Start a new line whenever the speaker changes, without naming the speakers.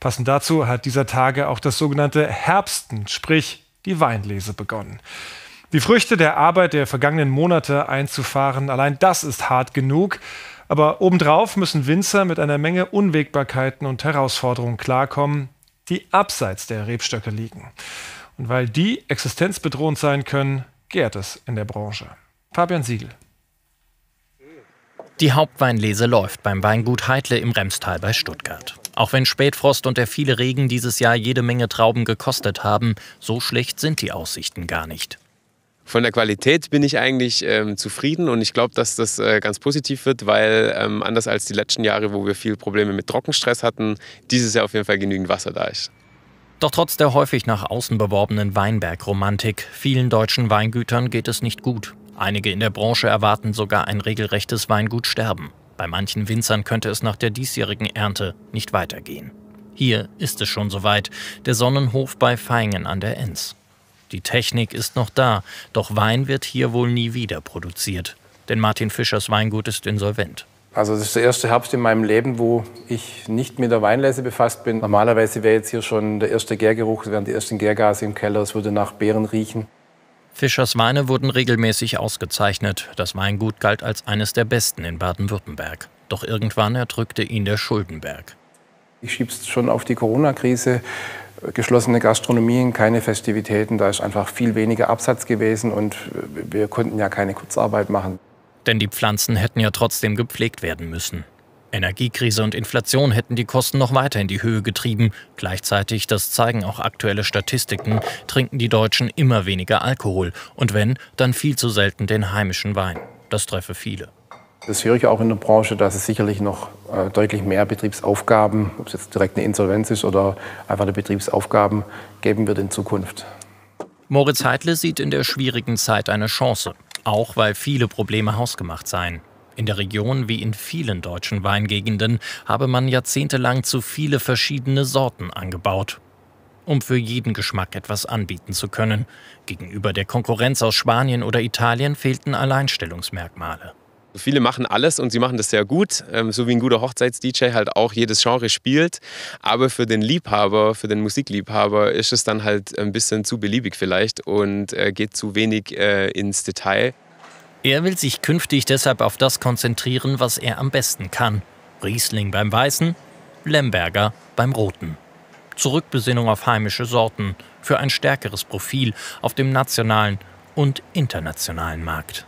Passend dazu hat dieser Tage auch das sogenannte Herbsten, sprich die Weinlese begonnen. Die Früchte der Arbeit der vergangenen Monate einzufahren, allein das ist hart genug. Aber obendrauf müssen Winzer mit einer Menge Unwägbarkeiten und Herausforderungen klarkommen, die abseits der Rebstöcke liegen. Und weil die existenzbedrohend
sein können, gärt es in der Branche. Fabian Siegel. Die Hauptweinlese läuft beim Weingut Heidle im Remstal bei Stuttgart. Auch wenn Spätfrost und der viele Regen dieses Jahr jede Menge Trauben gekostet haben, so schlecht sind die Aussichten gar nicht.
Von der Qualität bin ich eigentlich ähm, zufrieden und ich glaube, dass das äh, ganz positiv wird, weil ähm, anders als die letzten Jahre, wo wir viel Probleme mit Trockenstress hatten, dieses Jahr auf jeden Fall genügend Wasser da ist.
Doch trotz der häufig nach außen beworbenen Weinbergromantik, vielen deutschen Weingütern geht es nicht gut. Einige in der Branche erwarten sogar ein regelrechtes Weingutsterben. Bei manchen Winzern könnte es nach der diesjährigen Ernte nicht weitergehen. Hier ist es schon soweit, der Sonnenhof bei Feingen an der Enz. Die Technik ist noch da, doch Wein wird hier wohl nie wieder produziert. Denn Martin Fischers Weingut ist insolvent.
Also das ist der erste Herbst in meinem Leben, wo ich nicht mit der Weinlese befasst bin. Normalerweise wäre jetzt hier schon der erste Gärgeruch, wären die ersten Gärgase im Keller, es würde nach Beeren riechen.
Fischers Weine wurden regelmäßig ausgezeichnet. Das Weingut galt als eines der besten in Baden-Württemberg. Doch irgendwann erdrückte ihn der Schuldenberg. Ich schieb's schon
auf die Corona-Krise. Geschlossene Gastronomien, keine Festivitäten, da ist einfach viel weniger Absatz gewesen und wir konnten ja keine Kurzarbeit machen.
Denn die Pflanzen hätten ja trotzdem gepflegt werden müssen. Energiekrise und Inflation hätten die Kosten noch weiter in die Höhe getrieben. Gleichzeitig, das zeigen auch aktuelle Statistiken, trinken die Deutschen immer weniger Alkohol und wenn, dann viel zu selten den heimischen Wein. Das treffe viele.
Das höre ich auch in der Branche, dass es sicherlich noch äh, deutlich mehr Betriebsaufgaben, ob es jetzt direkt eine Insolvenz ist oder einfach eine Betriebsaufgaben, geben wird in Zukunft.
Moritz Heidle sieht in der schwierigen Zeit eine Chance, auch weil viele Probleme hausgemacht seien. In der Region wie in vielen deutschen Weingegenden habe man jahrzehntelang zu viele verschiedene Sorten angebaut, um für jeden Geschmack etwas anbieten zu können. Gegenüber der Konkurrenz aus Spanien oder Italien fehlten Alleinstellungsmerkmale.
Also viele machen alles und sie machen das sehr gut, ähm, so wie ein guter Hochzeits-DJ halt auch jedes Genre spielt. Aber für den Liebhaber, für den Musikliebhaber ist es dann halt ein bisschen zu beliebig vielleicht und
äh, geht zu wenig äh, ins Detail. Er will sich künftig deshalb auf das konzentrieren, was er am besten kann. Riesling beim Weißen, Lemberger beim Roten. Zurückbesinnung auf heimische Sorten für ein stärkeres Profil auf dem nationalen und internationalen Markt.